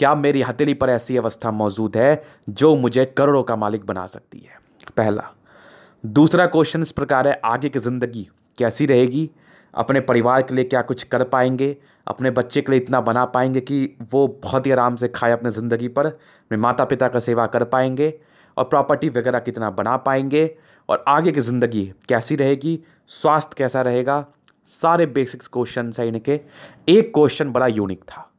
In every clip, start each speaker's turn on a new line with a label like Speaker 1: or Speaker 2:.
Speaker 1: क्या मेरी हथेली पर ऐसी अवस्था मौजूद है जो मुझे करोड़ों का मालिक बना सकती है पहला दूसरा क्वेश्चन इस प्रकार है आगे की ज़िंदगी कैसी रहेगी अपने परिवार के लिए क्या कुछ कर पाएंगे अपने बच्चे के लिए इतना बना पाएंगे कि वो बहुत ही आराम से खाए अपने ज़िंदगी पर अपने माता पिता का सेवा कर पाएंगे और प्रॉपर्टी वगैरह कितना बना पाएंगे और आगे की ज़िंदगी कैसी रहेगी स्वास्थ्य कैसा रहेगा सारे बेसिक्स क्वेश्चन हैं इनके एक क्वेश्चन बड़ा यूनिक था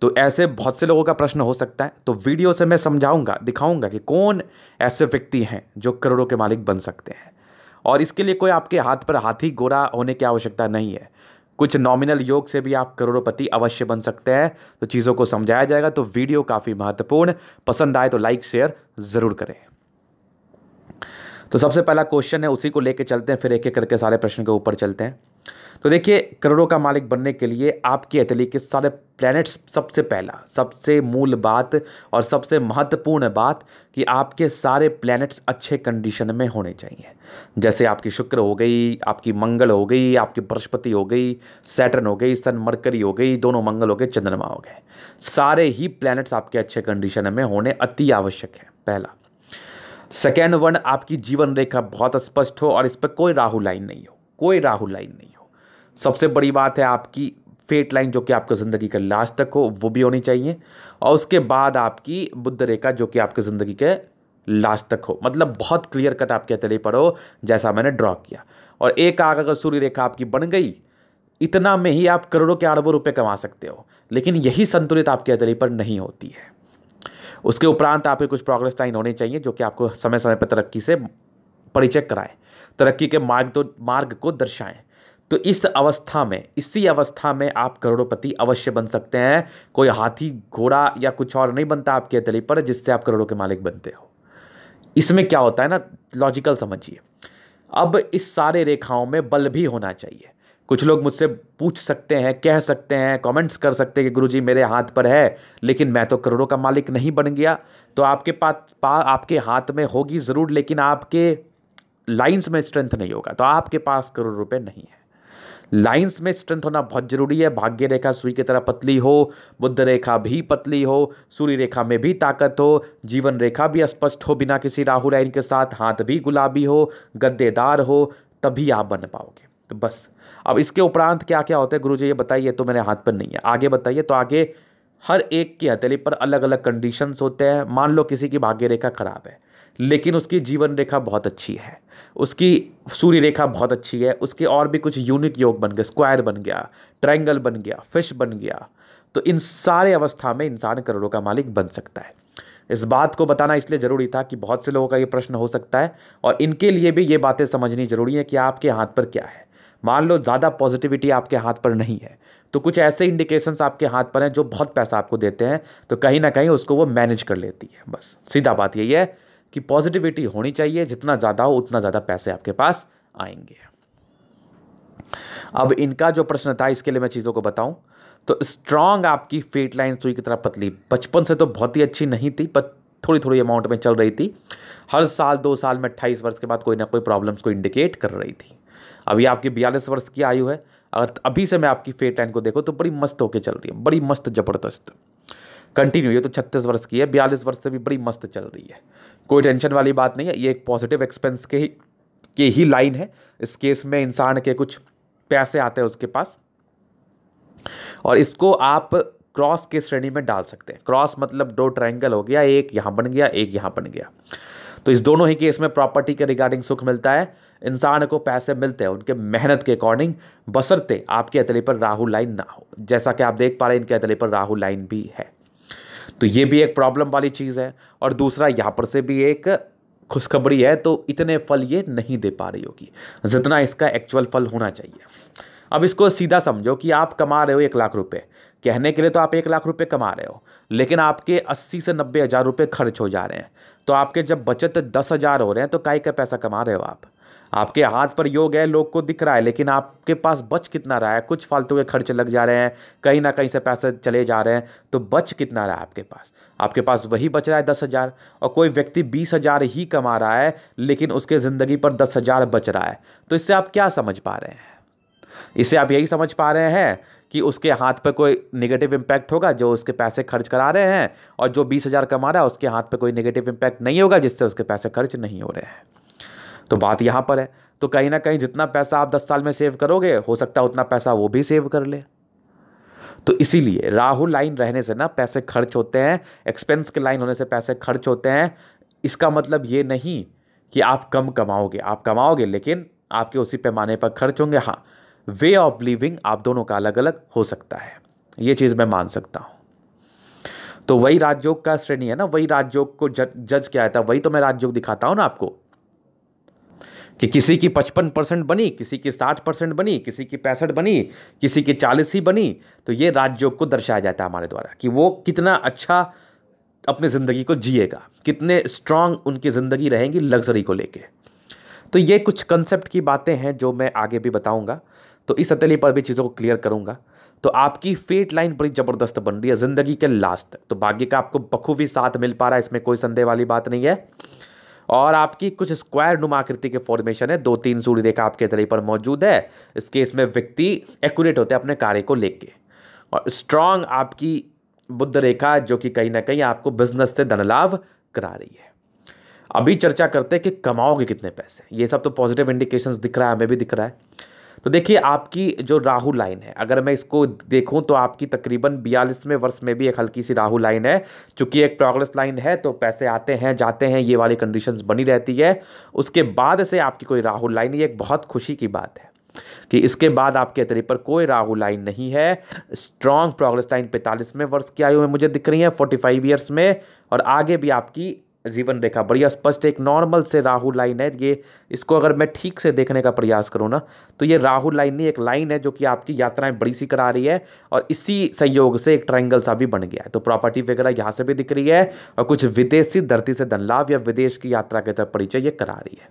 Speaker 1: तो ऐसे बहुत से लोगों का प्रश्न हो सकता है तो वीडियो से मैं समझाऊंगा दिखाऊंगा कि कौन ऐसे व्यक्ति हैं जो करोड़ों के मालिक बन सकते हैं और इसके लिए कोई आपके हाथ पर हाथी गोरा होने की आवश्यकता नहीं है कुछ नॉमिनल योग से भी आप करोड़पति अवश्य बन सकते हैं तो चीज़ों को समझाया जाएगा तो वीडियो काफ़ी महत्वपूर्ण पसंद आए तो लाइक शेयर ज़रूर करें तो सबसे पहला क्वेश्चन है उसी को लेकर चलते हैं फिर एक एक करके सारे प्रश्न के ऊपर चलते हैं तो देखिए करोड़ों का मालिक बनने के लिए आपके एथली के सारे प्लैनेट्स सबसे पहला सबसे मूल बात और सबसे महत्वपूर्ण बात कि आपके सारे प्लैनेट्स अच्छे कंडीशन में होने चाहिए जैसे आपकी शुक्र हो गई आपकी मंगल हो गई आपकी बृहस्पति हो गई सैटर्न हो गई सन मरकरी हो गई दोनों मंगल हो गए चंद्रमा हो गए सारे ही प्लैनेट्स आपके अच्छे कंडीशन में होने अति आवश्यक है पहला सेकेंड वन आपकी जीवन रेखा बहुत स्पष्ट हो और इस पर कोई राहु लाइन नहीं हो कोई राहु लाइन नहीं हो सबसे बड़ी बात है आपकी फेट लाइन जो कि आपकी ज़िंदगी का लास्ट तक हो वो भी होनी चाहिए और उसके बाद आपकी बुद्ध रेखा जो कि आपकी ज़िंदगी के लास्ट तक हो मतलब बहुत क्लियर कट आपके हथेली पर हो जैसा मैंने ड्रॉ किया और एक आग अगर सूर्य रेखा आपकी बन गई इतना में ही आप करोड़ों के अरबों रुपए कमा सकते हो लेकिन यही संतुलित आपके हथेली पर नहीं होती है उसके उपरांत आपके कुछ प्रोग्रेस लाइन होने चाहिए जो कि आपको समय समय पर तरक्की से परिचय कराएं तरक्की के मार्ग तो मार्ग को दर्शाएं तो इस अवस्था में इसी अवस्था में आप करोड़पति अवश्य बन सकते हैं कोई हाथी घोड़ा या कुछ और नहीं बनता आपके तली पर जिससे आप करोड़ों के मालिक बनते हो इसमें क्या होता है ना लॉजिकल समझिए अब इस सारे रेखाओं में बल भी होना चाहिए कुछ लोग मुझसे पूछ सकते हैं कह सकते हैं कमेंट्स कर सकते हैं कि गुरुजी मेरे हाथ पर है लेकिन मैं तो करोड़ों का मालिक नहीं बन गया तो आपके पास पा आपके हाथ में होगी ज़रूर लेकिन आपके लाइंस में स्ट्रेंथ नहीं होगा तो आपके पास करोड़ रुपए नहीं है लाइंस में स्ट्रेंथ होना बहुत जरूरी है भाग्य रेखा सुई की तरह पतली हो बुद्ध रेखा भी पतली हो सूर्य रेखा में भी ताकत हो जीवन रेखा भी स्पष्ट हो बिना किसी राहु लाइन के साथ हाथ भी गुलाबी हो गद्देदार हो तभी आप बन पाओगे तो बस अब इसके उपरांत क्या क्या होता है गुरु जी ये बताइए तो मेरे हाथ पर नहीं है आगे बताइए तो आगे हर एक की हथेली पर अलग अलग कंडीशंस होते हैं मान लो किसी की भाग्य रेखा खराब है लेकिन उसकी जीवन रेखा बहुत अच्छी है उसकी सूर्य रेखा बहुत अच्छी है उसके और भी कुछ यूनिक योग बन गए स्क्वायर बन गया ट्रायंगल बन गया फिश बन गया तो इन सारे अवस्था में इंसान करोड़ों का मालिक बन सकता है इस बात को बताना इसलिए ज़रूरी था कि बहुत से लोगों का ये प्रश्न हो सकता है और इनके लिए भी ये बातें समझनी ज़रूरी है कि आपके हाथ पर क्या है मान लो ज़्यादा पॉजिटिविटी आपके हाथ पर नहीं है तो कुछ ऐसे इंडिकेशंस आपके हाथ पर हैं जो बहुत पैसा आपको देते हैं तो कहीं ना कहीं उसको वो मैनेज कर लेती है बस सीधा बात यही है कि पॉजिटिविटी होनी चाहिए जितना ज़्यादा हो उतना ज़्यादा पैसे आपके पास आएंगे अब इनका जो प्रश्न था इसके लिए मैं चीज़ों को बताऊं तो स्ट्रांग आपकी फेट लाइन सुई की तरह पतली बचपन से तो बहुत ही अच्छी नहीं थी पर थोड़ी थोड़ी अमाउंट में चल रही थी हर साल दो साल में अट्ठाईस वर्ष के बाद कोई ना कोई प्रॉब्लम्स को इंडिकेट कर रही थी अभी आपकी बयालीस वर्ष की आयु है अगर अभी से मैं आपकी फेट लाइन को देखो तो बड़ी मस्त होके चल रही है बड़ी मस्त ज़बरदस्त कंटिन्यू ये तो छत्तीस वर्ष की है बयालीस वर्ष से भी बड़ी मस्त चल रही है कोई टेंशन वाली बात नहीं है ये एक पॉजिटिव एक्सपेंस के ही के ही लाइन है इस केस में इंसान के कुछ पैसे आते हैं उसके पास और इसको आप क्रॉस के श्रेणी में डाल सकते हैं क्रॉस मतलब दो ट्रायंगल हो गया एक यहाँ बन गया एक यहाँ बन गया तो इस दोनों ही केस में प्रॉपर्टी के रिगार्डिंग सुख मिलता है इंसान को पैसे मिलते हैं उनके मेहनत के अकॉर्डिंग बसरते आपके अतले पर राहु लाइन ना हो जैसा कि आप देख पा रहे हैं इनके अतले पर राहु लाइन भी है तो ये भी एक प्रॉब्लम वाली चीज़ है और दूसरा यहाँ पर से भी एक खुशखबरी है तो इतने फल ये नहीं दे पा रही होगी जितना इसका एक्चुअल फल होना चाहिए अब इसको सीधा समझो कि आप कमा रहे हो एक लाख रुपए कहने के लिए तो आप एक लाख रुपए कमा रहे हो लेकिन आपके अस्सी से नब्बे हज़ार रुपये खर्च हो जा रहे हैं तो आपके जब बचत दस हज़ार हो रहे हैं तो काय का पैसा कमा रहे हो आप आपके हाथ पर योग है लोग को दिख रहा है लेकिन आपके पास बच कितना रहा है कुछ फालतू के खर्च लग जा रहे हैं कहीं ना कहीं से पैसे चले जा रहे हैं तो बच कितना रहा है आपके पास आपके पास वही बच रहा है दस हज़ार और कोई व्यक्ति बीस हज़ार ही कमा रहा है लेकिन उसके ज़िंदगी पर दस हज़ार बच रहा है तो इससे आप क्या समझ पा रहे हैं इससे आप यही समझ पा रहे हैं कि उसके हाथ पर कोई नेगेटिव इम्पैक्ट होगा जो उसके पैसे खर्च करा रहे हैं और जो बीस हज़ार कमा रहा है उसके हाथ पर कोई नेगेटिव इम्पैक्ट नहीं होगा जिससे उसके पैसे खर्च नहीं हो रहे हैं तो बात यहाँ पर है तो कहीं ना कहीं जितना पैसा आप दस साल में सेव करोगे हो सकता है उतना पैसा वो भी सेव कर ले तो इसीलिए राहु लाइन रहने से ना पैसे खर्च होते हैं एक्सपेंस के लाइन होने से पैसे खर्च होते हैं इसका मतलब ये नहीं कि आप कम कमाओगे आप कमाओगे लेकिन आपके उसी पैमाने पर खर्च होंगे हाँ वे ऑफ लिविंग आप दोनों का अलग अलग हो सकता है ये चीज़ मैं मान सकता हूँ तो वही राजयोग का श्रेणी है ना वही राजयोग को जज किया जाता है वही तो मैं राजयोग दिखाता हूँ ना आपको कि किसी की पचपन परसेंट बनी किसी की साठ परसेंट बनी किसी की पैंसठ बनी किसी की चालीस ही बनी तो ये राजयोग को दर्शाया जाता है हमारे द्वारा कि वो कितना अच्छा अपनी ज़िंदगी को जिएगा कितने स्ट्रांग उनकी ज़िंदगी रहेगी लग्जरी को लेके तो ये कुछ कंसेप्ट की बातें हैं जो मैं आगे भी बताऊंगा तो इस अतली पर भी चीज़ों को क्लियर करूंगा तो आपकी फेट लाइन बड़ी ज़बरदस्त बन रही है ज़िंदगी के लास्ट तक तो भाग्य का आपको बखूबी साथ मिल पा रहा है इसमें कोई संदेह वाली बात नहीं है और आपकी कुछ स्क्वायर नुमा आकृति के फॉर्मेशन है दो तीन सूर्य रेखा आपके तले पर मौजूद है इस केस में व्यक्ति एक्यूरेट होते हैं अपने कार्य को लेके और स्ट्रांग आपकी बुद्ध रेखा जो कि कहीं ना कहीं आपको बिजनेस से धन लाभ करा रही है अभी चर्चा करते हैं कि कमाओगे कितने पैसे ये सब तो पॉजिटिव इंडिकेशंस दिख रहा है हमें भी दिख रहा है तो देखिए आपकी जो राहु लाइन है अगर मैं इसको देखूं तो आपकी तकरीबन बयालीसवें वर्ष में भी एक हल्की सी राहु लाइन है चूंकि एक प्रोग्रेस लाइन है तो पैसे आते हैं जाते हैं ये वाली कंडीशंस बनी रहती है उसके बाद से आपकी कोई राहु लाइन ये एक बहुत खुशी की बात है कि इसके बाद आपके अतरे पर कोई राहु लाइन नहीं है स्ट्रॉन्ग प्रोग्रेस लाइन पैंतालीसवें वर्ष की आयु में मुझे दिख रही है फोर्टी फाइव ईयर्स में और आगे भी आपकी जीवन रेखा बढ़िया स्पष्ट एक नॉर्मल से राहु लाइन है ये इसको अगर मैं ठीक से देखने का प्रयास करूँ ना तो ये राहु लाइन नहीं एक लाइन है जो कि आपकी यात्राएं बड़ी सी करा रही है और इसी संयोग से एक ट्रायंगल सा भी बन गया है तो प्रॉपर्टी वगैरह यहाँ से भी दिख रही है और कुछ विदेशी धरती से धन लाभ या विदेश की यात्रा के तरफ परिचय ये करा रही है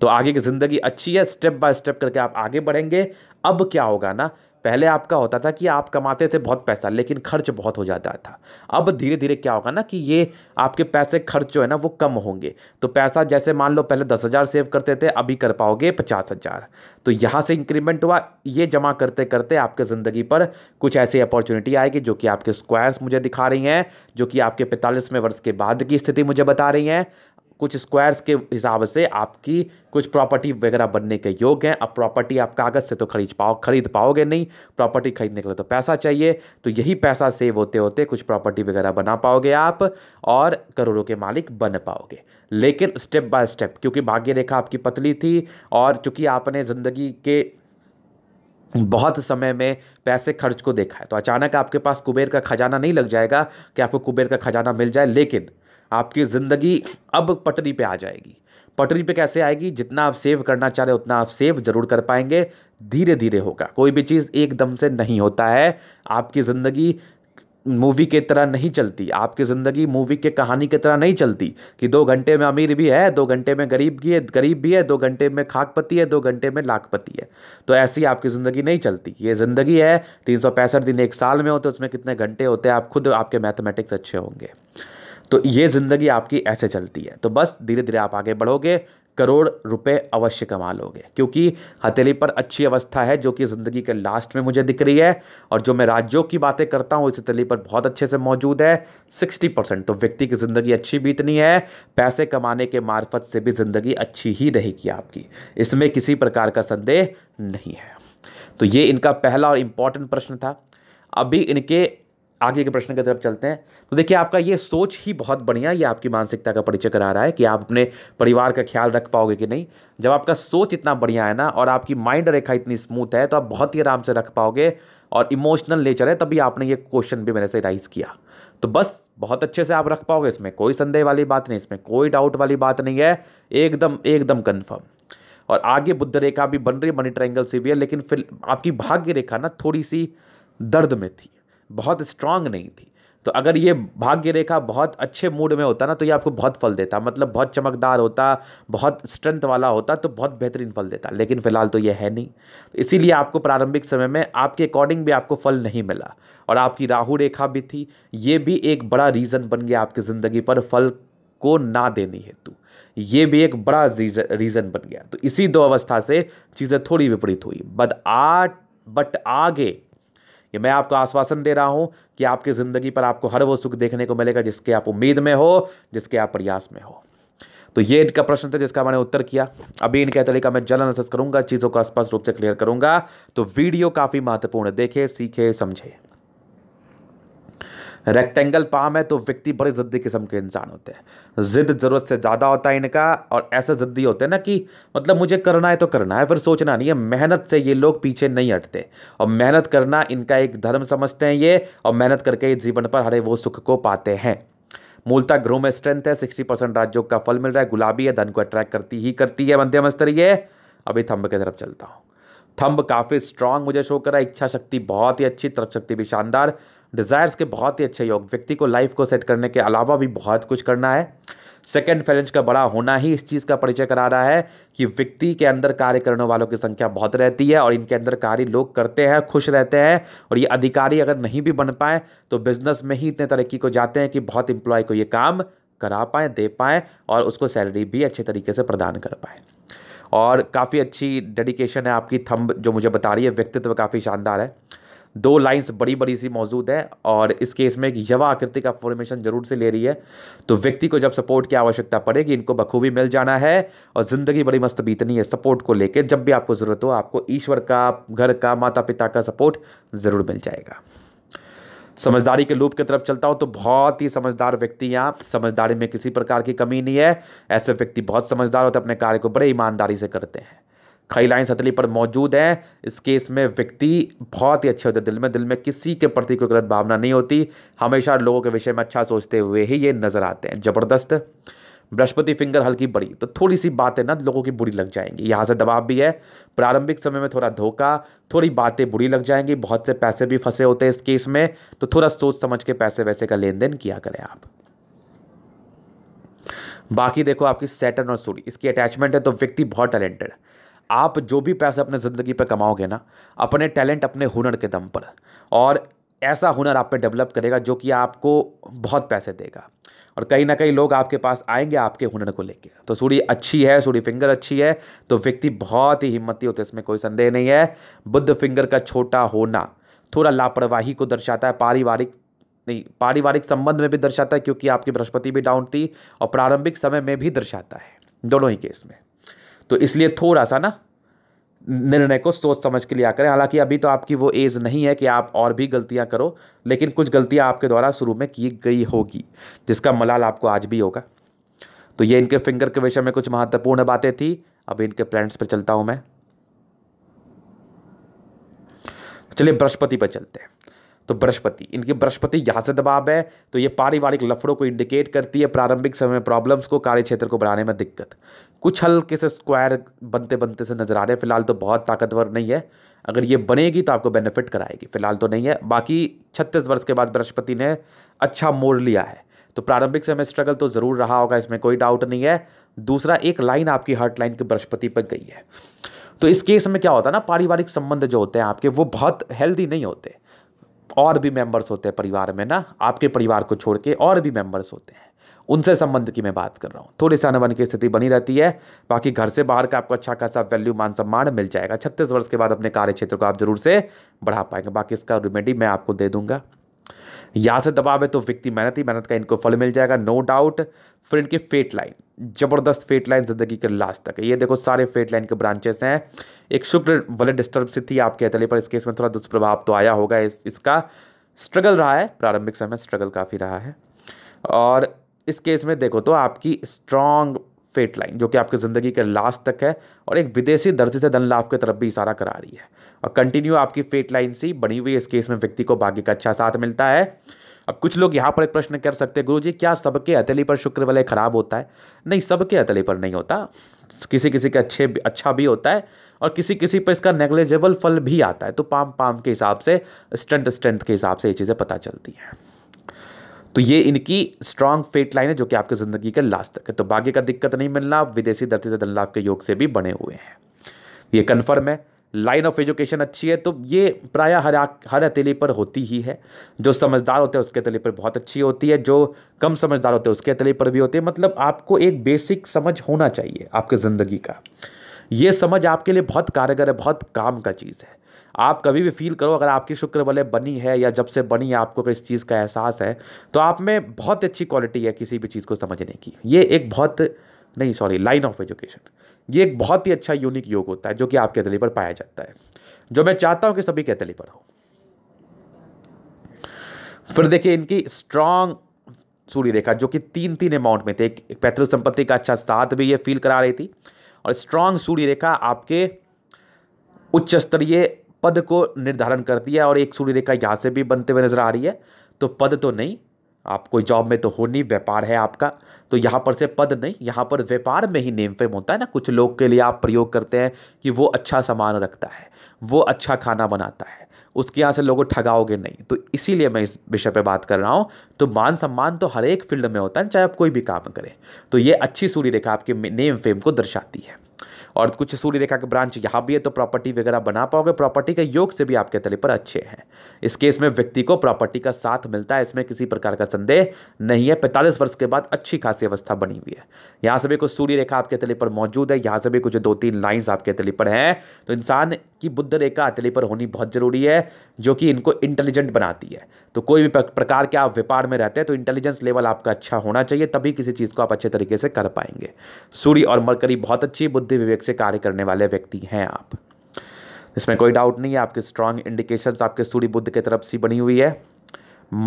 Speaker 1: तो आगे की ज़िंदगी अच्छी है स्टेप बाय स्टेप करके आप आगे बढ़ेंगे अब क्या होगा ना पहले आपका होता था कि आप कमाते थे बहुत पैसा लेकिन खर्च बहुत हो जाता था अब धीरे धीरे क्या होगा ना कि ये आपके पैसे खर्च जो है ना वो कम होंगे तो पैसा जैसे मान लो पहले दस हज़ार सेव करते थे अभी कर पाओगे पचास हज़ार तो यहाँ से इंक्रीमेंट हुआ ये जमा करते करते आपके ज़िंदगी पर कुछ ऐसी अपॉर्चुनिटी आएगी जो कि आपके स्क्वायर्स मुझे दिखा रही हैं जो कि आपके पैंतालीसवें वर्ष के बाद की स्थिति मुझे बता रही हैं कुछ स्क्वायर्स के हिसाब से आपकी कुछ प्रॉपर्टी वगैरह बनने के योग हैं अब प्रॉपर्टी आप कागज़ से तो खरीद पाओ खरीद पाओगे नहीं प्रॉपर्टी खरीदने के लिए तो पैसा चाहिए तो यही पैसा सेव होते होते कुछ प्रॉपर्टी वगैरह बना पाओगे आप और करोड़ों के मालिक बन पाओगे लेकिन स्टेप बाय स्टेप क्योंकि भाग्य रेखा आपकी पतली थी और चूँकि आपने ज़िंदगी के बहुत समय में पैसे खर्च को देखा है तो अचानक आपके पास कुबेर का खजाना नहीं लग जाएगा कि आपको कुबेर का खजाना मिल जाए लेकिन आपकी ज़िंदगी अब पटरी पे आ जाएगी पटरी पे कैसे आएगी जितना आप सेव करना चाह रहे उतना आप सेव ज़रूर कर पाएंगे धीरे धीरे होगा कोई भी चीज़ एकदम से नहीं होता है आपकी ज़िंदगी मूवी के तरह नहीं चलती आपकी ज़िंदगी मूवी के कहानी की तरह नहीं चलती कि दो घंटे में अमीर भी है दो घंटे में गरीब भी है गरीब भी है दो घंटे में खाकपति है दो घंटे में लाखपति है तो ऐसी आपकी ज़िंदगी नहीं चलती ये ज़िंदगी है तीन दिन एक साल में होते उसमें कितने घंटे होते हैं आप खुद आपके मैथमेटिक्स अच्छे होंगे तो ये ज़िंदगी आपकी ऐसे चलती है तो बस धीरे धीरे आप आगे बढ़ोगे करोड़ रुपए अवश्य कमा लोगे क्योंकि हथेली पर अच्छी अवस्था है जो कि ज़िंदगी के लास्ट में मुझे दिख रही है और जो मैं राज्यों की बातें करता हूँ इस हथेली पर बहुत अच्छे से मौजूद है सिक्सटी परसेंट तो व्यक्ति की ज़िंदगी अच्छी बीतनी है पैसे कमाने के मार्फत से भी ज़िंदगी अच्छी ही रहेगी आपकी इसमें किसी प्रकार का संदेह नहीं है तो ये इनका पहला और इम्पॉर्टेंट प्रश्न था अभी इनके आगे के प्रश्न की तरफ चलते हैं तो देखिए आपका ये सोच ही बहुत बढ़िया ये आपकी मानसिकता का परिचय करा रहा है कि आप अपने परिवार का ख्याल रख पाओगे कि नहीं जब आपका सोच इतना बढ़िया है ना और आपकी माइंड रेखा इतनी स्मूथ है तो आप बहुत ही आराम से रख पाओगे और इमोशनल नेचर है तभी आपने ये क्वेश्चन भी मेरे से राइज किया तो बस बहुत अच्छे से आप रख पाओगे इसमें कोई संदेह वाली बात नहीं इसमें कोई डाउट वाली बात नहीं है एकदम एकदम कन्फर्म और आगे बुद्ध रेखा भी बन रही है मनी ट्रायंगल से भी है लेकिन फिर आपकी भाग्य रेखा ना थोड़ी सी दर्द में थी बहुत स्ट्रांग नहीं थी तो अगर ये भाग्य रेखा बहुत अच्छे मूड में होता ना तो ये आपको बहुत फल देता मतलब बहुत चमकदार होता बहुत स्ट्रेंथ वाला होता तो बहुत बेहतरीन फल देता लेकिन फिलहाल तो ये है नहीं तो इसीलिए आपको प्रारंभिक समय में आपके अकॉर्डिंग भी आपको फल नहीं मिला और आपकी राहु रेखा भी थी ये भी एक बड़ा रीज़न बन गया आपकी ज़िंदगी पर फल को ना देने हेतु ये भी एक बड़ा रीज़न बन गया तो इसी दो अवस्था से चीज़ें थोड़ी विपरीत हुई बट आ बट आगे ये मैं आपको आश्वासन दे रहा हूँ कि आपकी ज़िंदगी पर आपको हर वो सुख देखने को मिलेगा जिसके आप उम्मीद में हो जिसके आप प्रयास में हो तो ये इनका प्रश्न था जिसका मैंने उत्तर किया अभी तरीके तरीका मैं जल एनालिसिस करूंगा चीज़ों को स्पष्ट रूप से क्लियर करूंगा तो वीडियो काफ़ी महत्वपूर्ण देखे सीखे समझे रेक्टेंगल पाम है तो व्यक्ति बड़े ज़िद्दी किस्म के इंसान होते हैं ज़िद ज़रूरत से ज़्यादा होता है इनका और ऐसे ज़िद्दी होते हैं ना कि मतलब मुझे करना है तो करना है फिर सोचना नहीं है मेहनत से ये लोग पीछे नहीं हटते और मेहनत करना इनका एक धर्म समझते हैं ये और मेहनत करके जीवन पर हरे वो सुख को पाते हैं मूलतः ग्रोह में स्ट्रेंथ है सिक्सटी परसेंट राज्यों का फल मिल रहा है गुलाबी है धन को अट्रैक्ट करती ही करती है मध्यम स्तरीय अभी थम्ब की तरफ चलता हूँ थंब काफ़ी स्ट्रांग मुझे शो करा इच्छा शक्ति बहुत ही अच्छी तर्क शक्ति भी शानदार डिज़ायर्स के बहुत ही अच्छे योग व्यक्ति को लाइफ को सेट करने के अलावा भी बहुत कुछ करना है सेकेंड फैलेंज का बड़ा होना ही इस चीज़ का परिचय करा रहा है कि व्यक्ति के अंदर कार्य करने वालों की संख्या बहुत रहती है और इनके अंदर कार्य लोग करते हैं खुश रहते हैं और ये अधिकारी अगर नहीं भी बन पाए तो बिजनेस में ही इतने तरक्की को जाते हैं कि बहुत इंप्लॉय को ये काम करा पाएँ दे पाएँ और उसको सैलरी भी अच्छे तरीके से प्रदान कर पाएँ और काफ़ी अच्छी डेडिकेशन है आपकी थंब जो मुझे बता रही है व्यक्तित्व काफ़ी शानदार है दो लाइंस बड़ी बड़ी सी मौजूद है और इस केस में एक यवा आकृति का फॉर्मेशन जरूर से ले रही है तो व्यक्ति को जब सपोर्ट की आवश्यकता पड़ेगी इनको बखूबी मिल जाना है और ज़िंदगी बड़ी मस्त बीतनी है सपोर्ट को लेकर जब भी आपको ज़रूरत हो आपको ईश्वर का घर का माता पिता का सपोर्ट ज़रूर मिल जाएगा समझदारी के लूप की तरफ चलता हो तो बहुत ही समझदार व्यक्ति यहाँ समझदारी में किसी प्रकार की कमी नहीं है ऐसे व्यक्ति बहुत समझदार होते अपने कार्य को बड़े ईमानदारी से करते हैं लाइन सतली पर मौजूद हैं इस केस में व्यक्ति बहुत ही अच्छे होते दिल में दिल में किसी के प्रति कोई गलत भावना नहीं होती हमेशा लोगों के विषय में अच्छा सोचते हुए ही ये नज़र आते हैं ज़बरदस्त बृहस्पति फिंगर हल्की बड़ी तो थोड़ी सी बातें ना लोगों की बुरी लग जाएंगी यहाँ से दबाव भी है प्रारंभिक समय में थोड़ा धोखा थोड़ी बातें बुरी लग जाएंगी बहुत से पैसे भी फंसे होते हैं इस केस में तो थोड़ा सोच समझ के पैसे वैसे का लेन देन किया करें आप बाकी देखो आपकी सैटर्न और सूर्य इसकी अटैचमेंट है तो व्यक्ति बहुत टैलेंटेड है आप जो भी पैसा अपने ज़िंदगी पर कमाओगे ना अपने टैलेंट अपने हुनर के दम पर और ऐसा हुनर आप पे डेवलप करेगा जो कि आपको बहुत पैसे देगा और कहीं ना कहीं लोग आपके पास आएंगे आपके हुनर को लेके तो सूढ़ी अच्छी है सूढ़ी फिंगर अच्छी है तो व्यक्ति बहुत ही हिम्मती होते इसमें कोई संदेह नहीं है बुद्ध फिंगर का छोटा होना थोड़ा लापरवाही को दर्शाता है पारिवारिक नहीं पारिवारिक संबंध में भी दर्शाता है क्योंकि आपकी बृहस्पति भी डाउन थी और प्रारंभिक समय में भी दर्शाता है दोनों ही केस में तो इसलिए थोड़ा सा ना निर्णय को सोच समझ के लिया करें हालांकि अभी तो आपकी वो एज नहीं है कि आप और भी गलतियां करो लेकिन कुछ गलतियां आपके द्वारा शुरू में की गई होगी जिसका मलाल आपको आज भी होगा तो ये इनके फिंगर के विषय में कुछ महत्वपूर्ण बातें थी अब इनके प्लैंड्स पर चलता हूं मैं चलिए बृहस्पति पर चलते हैं तो बृहस्पति इनकी बृहस्पति यहाँ से दबाव है तो ये पारिवारिक लफड़ों को इंडिकेट करती है प्रारंभिक समय में प्रॉब्लम्स को कार्य क्षेत्र को बढ़ाने में दिक्कत कुछ हल्के से स्क्वायर बनते बनते से नज़र आ रहे हैं फिलहाल तो बहुत ताकतवर नहीं है अगर ये बनेगी तो आपको बेनिफिट कराएगी फिलहाल तो नहीं है बाकी छत्तीस वर्ष के बाद बृहस्पति ने अच्छा मोड़ लिया है तो प्रारंभिक समय स्ट्रगल तो ज़रूर रहा होगा इसमें कोई डाउट नहीं है दूसरा एक लाइन आपकी हर्ट लाइन की बृहस्पति पर गई है तो इस केस में क्या होता है ना पारिवारिक संबंध जो होते हैं आपके वो बहुत हेल्दी नहीं होते और भी मेंबर्स होते हैं परिवार में ना आपके परिवार को छोड़ के और भी मेंबर्स होते हैं उनसे संबंध की मैं बात कर रहा हूँ थोड़ी सी अनबन की स्थिति बनी रहती है बाकी घर से बाहर का आपको अच्छा खासा वैल्यू मान सम्मान मिल जाएगा छत्तीस वर्ष के बाद अपने कार्य क्षेत्र को आप जरूर से बढ़ा पाएंगे बाकी इसका रेमेडी मैं आपको दे दूंगा यहाँ से दबाव है तो व्यक्ति मेहनत ही मेहनत का इनको फल मिल जाएगा नो डाउट फिर इनकी फेट लाइन जबरदस्त फेट लाइन जिंदगी के लास्ट तक है ये देखो सारे फेट लाइन के ब्रांचेस हैं एक शुक्र वाले डिस्टर्ब से थी आपके अतले पर इस केस में थोड़ा दुष्प्रभाव तो आया होगा इस इसका स्ट्रगल रहा है प्रारंभिक समय स्ट्रगल काफ़ी रहा है और इस केस में देखो तो आपकी स्ट्रांग फेट लाइन जो कि आपकी ज़िंदगी के लास्ट तक है और एक विदेशी दर्जे से धन लाभ की तरफ भी इशारा करा रही है और कंटिन्यू आपकी फेट लाइन सी बनी हुई इस केस में व्यक्ति को भाग्य का अच्छा साथ मिलता है अब कुछ लोग यहाँ पर एक प्रश्न कर सकते हैं गुरु जी क्या सबके अतली पर शुक्र वाले खराब होता है नहीं सबके अतली पर नहीं होता किसी किसी के अच्छे अच्छा भी होता है और किसी किसी पर इसका नेग्लेजेबल फल भी आता है तो पाम पाम के हिसाब से स्टंट स्ट्रेंथ के हिसाब से ये चीज़ें पता चलती हैं तो ये इनकी स्ट्रांग फेट लाइन है जो कि आपकी ज़िंदगी के लास्ट तक है तो भाग्य का दिक्कत नहीं मिलना विदेशी धरती से धन लाभ के योग से भी बने हुए हैं ये कन्फर्म है लाइन ऑफ एजुकेशन अच्छी है तो ये प्राय हर हर हथेली पर होती ही है जो समझदार होते हैं उसके हथेली पर बहुत अच्छी होती है जो कम समझदार होते हैं उसके हथेली पर भी होती है मतलब आपको एक बेसिक समझ होना चाहिए आपके ज़िंदगी का ये समझ आपके लिए बहुत कारगर है बहुत काम का चीज़ है आप कभी भी फील करो अगर आपकी शुक्र बल्ले बनी है या जब से बनी है आपको इस चीज़ का एहसास है तो आप में बहुत अच्छी क्वालिटी है किसी भी चीज़ को समझने की ये एक बहुत नहीं सॉरी लाइन ऑफ एजुकेशन ये एक बहुत ही अच्छा यूनिक योग होता है जो कि आपके अतली पर पाया जाता है जो मैं चाहता हूँ कि सभी के अतली पर हो फिर देखिए इनकी स्ट्रांग सूर्य रेखा जो कि तीन तीन अमाउंट में थे एक, एक पैतृक संपत्ति का अच्छा साथ भी ये फील करा रही थी और स्ट्रांग सूर्य रेखा आपके उच्च स्तरीय पद को निर्धारण कर दिया और एक सूर्य रेखा यहाँ से भी बनते हुए नजर आ रही है तो पद तो नहीं आप कोई जॉब में तो हो नहीं व्यापार है आपका तो यहाँ पर से पद नहीं यहाँ पर व्यापार में ही नेम फेम होता है ना कुछ लोग के लिए आप प्रयोग करते हैं कि वो अच्छा सामान रखता है वो अच्छा खाना बनाता है उसके यहाँ से लोगों ठगाओगे नहीं तो इसीलिए मैं इस विषय पे बात कर रहा हूँ तो मान सम्मान तो हर एक फील्ड में होता है चाहे आप कोई भी काम करें तो ये अच्छी सूर्य रेखा आपके नेम फेम को दर्शाती है और कुछ सूर्य रेखा के ब्रांच यहाँ भी है तो प्रॉपर्टी वगैरह बना पाओगे प्रॉपर्टी के योग से भी आपके तले पर अच्छे हैं इस केस में व्यक्ति को प्रॉपर्टी का साथ मिलता है इसमें किसी प्रकार का संदेह नहीं है पैंतालीस वर्ष के बाद अच्छी खासी अवस्था बनी हुई है यहाँ से भी कुछ सूर्य रेखा आपके तले पर मौजूद है यहाँ से भी कुछ दो तीन लाइन्स आपके तले पर हैं तो इंसान कि बुद्ध रेखा हथेली पर होनी बहुत ज़रूरी है जो कि इनको इंटेलिजेंट बनाती है तो कोई भी प्रकार के आप व्यापार में रहते हैं तो इंटेलिजेंस लेवल आपका अच्छा होना चाहिए तभी किसी चीज़ को आप अच्छे तरीके से कर पाएंगे सूर्य और मरकरी बहुत अच्छी बुद्धि विवेक से कार्य करने वाले व्यक्ति हैं आप इसमें कोई डाउट नहीं है आपके स्ट्रांग इंडिकेशंस आपके सूर्य बुद्ध की तरफ से बनी हुई है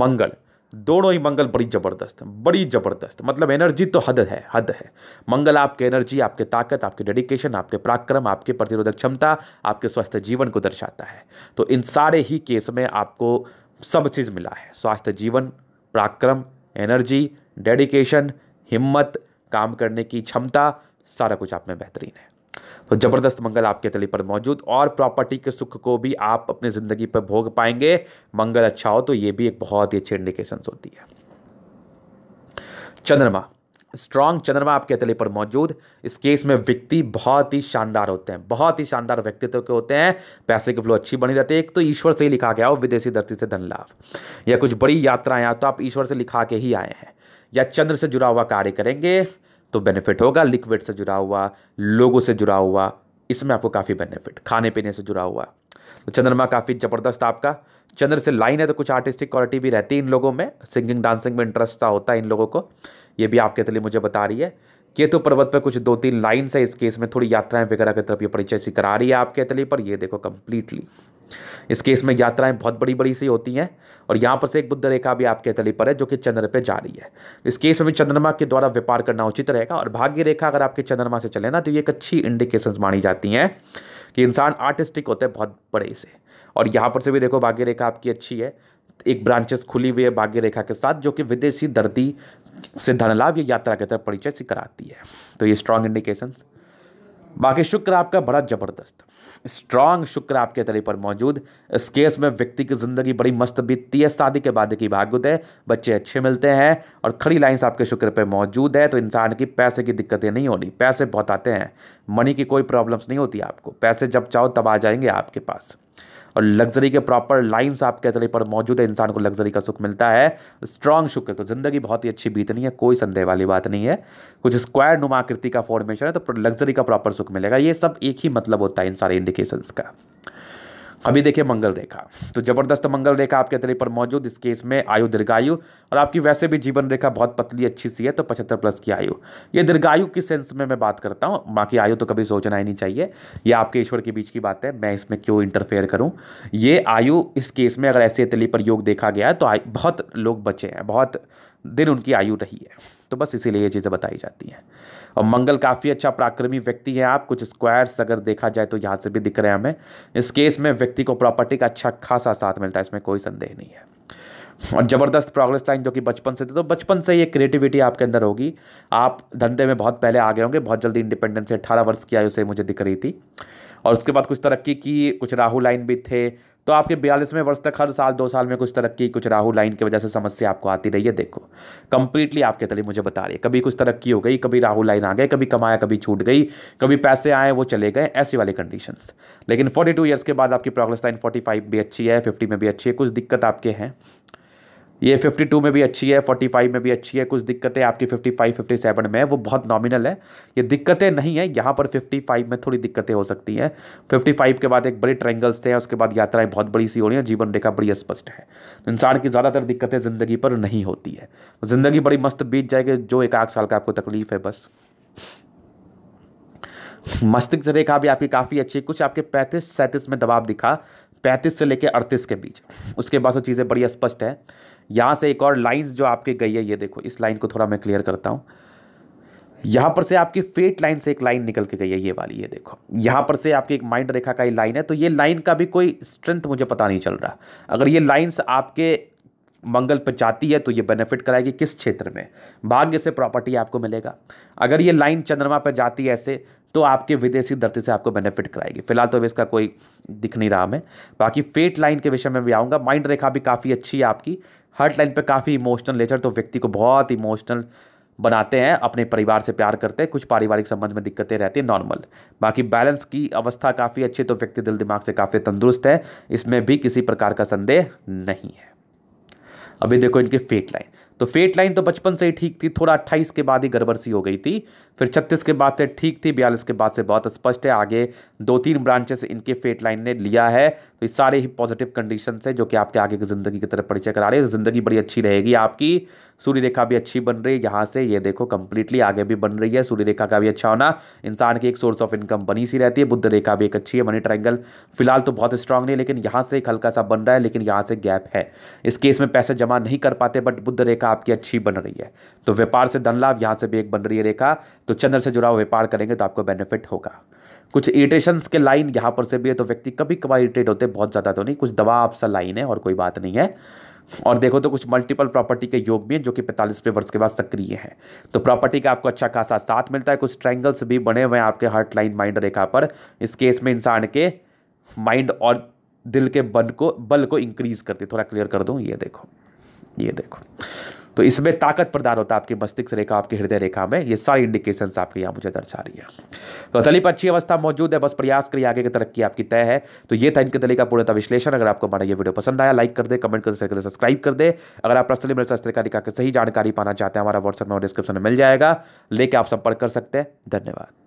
Speaker 1: मंगल दोनों ही मंगल बड़ी ज़बरदस्त बड़ी ज़बरदस्त मतलब एनर्जी तो हद है हद है मंगल आपके एनर्जी आपके ताकत आपके डेडिकेशन आपके पराक्रम आपके प्रतिरोधक क्षमता आपके स्वास्थ्य जीवन को दर्शाता है तो इन सारे ही केस में आपको सब चीज़ मिला है स्वास्थ्य जीवन पराक्रम एनर्जी डेडिकेशन हिम्मत काम करने की क्षमता सारा कुछ आप में बेहतरीन है तो ज़बरदस्त मंगल आपके तली पर मौजूद और प्रॉपर्टी के सुख को भी आप अपनी ज़िंदगी पर भोग पाएंगे मंगल अच्छा हो तो ये भी एक बहुत ही अच्छी इंडिकेशन होती है चंद्रमा स्ट्रांग चंद्रमा आपके तले पर मौजूद इस केस में व्यक्ति बहुत ही शानदार होते हैं बहुत ही शानदार व्यक्तित्व के होते हैं पैसे की फ्लो अच्छी बनी रहती है एक तो ईश्वर से ही लिखा गया हो विदेशी धरती से धन लाभ या कुछ बड़ी यात्राएं या तो आप ईश्वर से लिखा के ही आए हैं या चंद्र से जुड़ा हुआ कार्य करेंगे तो बेनिफिट होगा लिक्विड से जुड़ा हुआ लोगों से जुड़ा हुआ इसमें आपको काफ़ी बेनिफिट खाने पीने से जुड़ा हुआ तो चंद्रमा काफ़ी ज़बरदस्त आपका चंद्र से लाइन है तो कुछ आर्टिस्टिक क्वालिटी भी रहती है इन लोगों में सिंगिंग डांसिंग में इंटरेस्ट सा होता है इन लोगों को ये भी आपके लिए मुझे बता रही है केतु तो पर्वत पर कुछ दो तीन लाइन्स है इस केस में थोड़ी यात्राएं वगैरह की तरफ ये परिचय सी करा रही है आपके तली पर ये देखो कंप्लीटली इस केस में यात्राएं बहुत बड़ी बड़ी सी होती हैं और यहाँ पर से एक बुद्ध रेखा भी आपके तली पर है जो कि चंद्र पे जा रही है इस केस में भी चंद्रमा के द्वारा व्यापार करना उचित रहेगा और भाग्य रेखा अगर आपके चंद्रमा से चले ना तो ये एक अच्छी इंडिकेशन मानी जाती हैं कि इंसान आर्टिस्टिक होते हैं बहुत बड़े से और यहाँ पर से भी देखो भाग्य रेखा आपकी अच्छी है एक ब्रांचेस खुली हुई है भाग्य रेखा के साथ जो कि विदेशी दर्दी से धनलाभ या यात्रा के तरफ परिचय से कराती है तो ये स्ट्रांग इंडिकेशन बाकी शुक्र आपका बड़ा जबरदस्त स्ट्रांग शुक्र आपके तले पर मौजूद इस केस में व्यक्ति की जिंदगी बड़ी मस्त बीतती है शादी के बाद की है बच्चे अच्छे मिलते हैं और खड़ी लाइंस आपके शुक्र पे मौजूद है तो इंसान की पैसे की दिक्कतें नहीं होनी पैसे बहुत आते हैं मनी की कोई प्रॉब्लम्स नहीं होती आपको पैसे जब चाहो तब आ जाएंगे आपके पास और लग्जरी के प्रॉपर लाइन्स आपके तरह पर मौजूद है इंसान को लग्जरी का सुख मिलता है स्ट्रांग शुक्र तो ज़िंदगी बहुत ही अच्छी बीतनी है कोई संदेह वाली बात नहीं है कुछ स्क्वायर नुमाकृति का फॉर्मेशन है तो लग्जरी का प्रॉपर सुख मिलेगा ये सब एक ही मतलब होता है इन सारे इंडिकेशंस का अभी देखिए मंगल रेखा तो ज़बरदस्त मंगल रेखा आपके तले पर मौजूद इस केस में आयु दीर्घायु और आपकी वैसे भी जीवन रेखा बहुत पतली अच्छी सी है तो पचहत्तर प्लस की आयु ये दीर्घायु की सेंस में मैं बात करता हूँ बाकी आयु तो कभी सोचना ही नहीं चाहिए ये आपके ईश्वर के बीच की बात है मैं इसमें क्यों इंटरफेयर करूँ ये आयु इस केस में अगर ऐसे तली पर योग देखा गया है तो बहुत लोग बचे हैं बहुत दिन उनकी आयु रही है तो बस इसीलिए ये चीज़ें बताई जाती हैं और मंगल काफ़ी अच्छा पराक्रमी व्यक्ति है आप कुछ स्क्वायर्स अगर देखा जाए तो यहाँ से भी दिख रहे हैं हमें इस केस में व्यक्ति को प्रॉपर्टी का अच्छा खासा साथ मिलता है इसमें कोई संदेह नहीं है और ज़बरदस्त प्रोग्रेस लाइन जो कि बचपन से थे तो बचपन से ये क्रिएटिविटी आपके अंदर होगी आप धंधे में बहुत पहले आ गए होंगे बहुत जल्दी इंडिपेंडेंस से अठारह वर्ष की आयु से मुझे दिख रही थी और उसके बाद कुछ तरक्की की कुछ राहु लाइन भी थे तो आपके बयालीसवें वर्ष तक हर साल दो साल में कुछ तरक्की कुछ राहु लाइन की वजह से समस्या आपको आती रही है देखो कंप्लीटली आपके तली मुझे बता रही है कभी कुछ तरक्की हो गई कभी राहु लाइन आ गए कभी कमाया कभी छूट गई कभी पैसे आए वो चले गए ऐसी वाली कंडीशन लेकिन फोर्टी टू ईयर्स के बाद आपकी प्रोग्रेस लाइन फोर्टी फाइव भी अच्छी है फिफ्टी में भी अच्छी है कुछ दिक्कत आपके हैं ये 52 में भी अच्छी है 45 में भी अच्छी है कुछ दिक्कतें आपकी 55 57 में वो बहुत नॉमिनल है ये दिक्कतें नहीं है यहाँ पर 55 में थोड़ी दिक्कतें हो सकती हैं 55 के बाद एक बड़ी ट्रैंगल्स थे उसके बाद यात्राएं बहुत बड़ी सी हो रही हैं जीवन रेखा बड़ी स्पष्ट है तो इंसान की ज़्यादातर दिक्कतें ज़िंदगी पर नहीं होती है तो ज़िंदगी बड़ी मस्त बीत जाएगी जो एक आध साल का आपको तकलीफ है बस मस्तिष्क रेखा भी आपकी काफ़ी अच्छी है कुछ आपके पैंतीस सैंतीस में दबाव दिखा पैंतीस से लेकर अड़तीस के बीच उसके बाद वो चीज़ें बड़ी स्पष्ट है यहाँ से एक और लाइन्स जो आपके गई है ये देखो इस लाइन को थोड़ा मैं क्लियर करता हूँ यहाँ पर से आपकी फेट लाइन से एक लाइन निकल के गई है ये वाली ये देखो यहाँ पर से आपकी एक माइंड रेखा का ही लाइन है तो ये लाइन का भी कोई स्ट्रेंथ मुझे पता नहीं चल रहा अगर ये लाइन्स आपके मंगल पर जाती है तो ये बेनिफिट कराएगी किस क्षेत्र में भाग्य से प्रॉपर्टी आपको मिलेगा अगर ये लाइन चंद्रमा पर जाती है ऐसे तो आपके विदेशी धरती से आपको बेनिफिट कराएगी फिलहाल तो अभी इसका कोई दिख नहीं रहा हमें बाकी फेट लाइन के विषय में भी आऊँगा माइंड रेखा भी काफ़ी अच्छी है आपकी हर्ट लाइन पे काफ़ी इमोशनल नेचर तो व्यक्ति को बहुत इमोशनल बनाते हैं अपने परिवार से प्यार करते हैं कुछ पारिवारिक संबंध में दिक्कतें रहती हैं नॉर्मल बाकी बैलेंस की अवस्था काफ़ी अच्छी तो व्यक्ति दिल दिमाग से काफ़ी तंदुरुस्त है इसमें भी किसी प्रकार का संदेह नहीं है अभी देखो इनके फेट लाइन तो फेट लाइन तो बचपन से ही ठीक थी थोड़ा अट्ठाईस के बाद ही गड़बड़ सी हो गई थी फिर छत्तीस के बाद से ठीक थी बयालीस के बाद से बहुत स्पष्ट है आगे दो तीन ब्रांचेस इनके फेट लाइन ने लिया है तो ये सारे ही पॉजिटिव कंडीशन है जो कि आपके आगे की ज़िंदगी की तरफ परिचय करा रहे हैं ज़िंदगी बड़ी अच्छी रहेगी आपकी सूर्य रेखा भी अच्छी बन रही है यहाँ से ये देखो कंप्लीटली आगे भी बन रही है सूर्य रेखा का भी अच्छा होना इंसान की एक सोर्स ऑफ इनकम बनी सी रहती है बुद्ध रेखा भी एक अच्छी है मनी ट्राइंगल फिलहाल तो बहुत स्ट्रांग नहीं लेकिन यहाँ से एक हल्का सा बन रहा है लेकिन यहाँ से गैप है इस केस में पैसे जमा नहीं कर पाते बट बुद्ध रेखा आपकी अच्छी बन रही है तो व्यापार से धन लाभ यहाँ से भी एक बन रही है रेखा तो चंद्र से जुड़ा व्यापार करेंगे तो आपको बेनिफिट होगा कुछ इरिटेशंस के लाइन यहाँ पर से भी है तो व्यक्ति कभी कभार इरिटेट होते हैं बहुत ज़्यादा तो नहीं कुछ दबाव सा लाइन है और कोई बात नहीं है और देखो तो कुछ मल्टीपल प्रॉपर्टी के योग भी हैं जो कि पैंतालीसवें वर्ष के बाद सक्रिय है तो प्रॉपर्टी का आपको अच्छा खासा साथ मिलता है कुछ ट्रैंगल्स भी बने हुए हैं आपके हार्ट लाइन माइंड रेखा पर इस केस में इंसान के माइंड और दिल के बन को बल को इंक्रीज करती थोड़ा क्लियर कर दूँ ये देखो ये देखो तो इसमें ताकत प्रदान होता है आपकी मस्तिष्क रेखा आपकी हृदय रेखा में ये सारी इंडिकेशन आपके यहाँ मुझे दर्शा रही है तो तली पर अच्छी अवस्था मौजूद है बस प्रयास करिए आगे की तरक्की आपकी तय है तो ये था इनके तली का पूर्णता विश्लेषण अगर आपको हमारा ये वीडियो पसंद आया लाइक कर दे कमेंट कर दे सब्सक्राइब कर दे अगर आप पर्सनली मेरे साथ का की सही जानकारी पाना चाहते हैं हमारा व्हाट्सएप में डिस्क्रिप्शन में मिल जाएगा लेके आप संपर्क कर सकते हैं धन्यवाद